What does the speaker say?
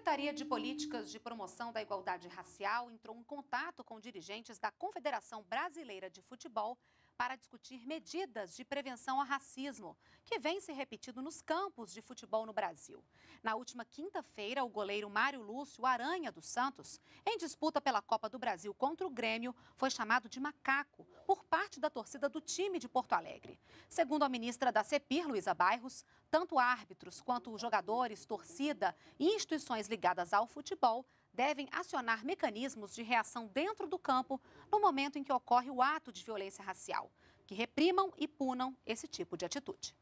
Secretaria de Políticas de Promoção da Igualdade Racial entrou em contato com dirigentes da Confederação Brasileira de Futebol para discutir medidas de prevenção ao racismo, que vem se repetindo nos campos de futebol no Brasil. Na última quinta-feira, o goleiro Mário Lúcio Aranha dos Santos, em disputa pela Copa do Brasil contra o Grêmio, foi chamado de macaco por parte da torcida do time de Porto Alegre. Segundo a ministra da CEPIR, Luísa Bairros, tanto árbitros quanto jogadores, torcida e instituições ligadas ao futebol devem acionar mecanismos de reação dentro do campo no momento em que ocorre o ato de violência racial, que reprimam e punam esse tipo de atitude.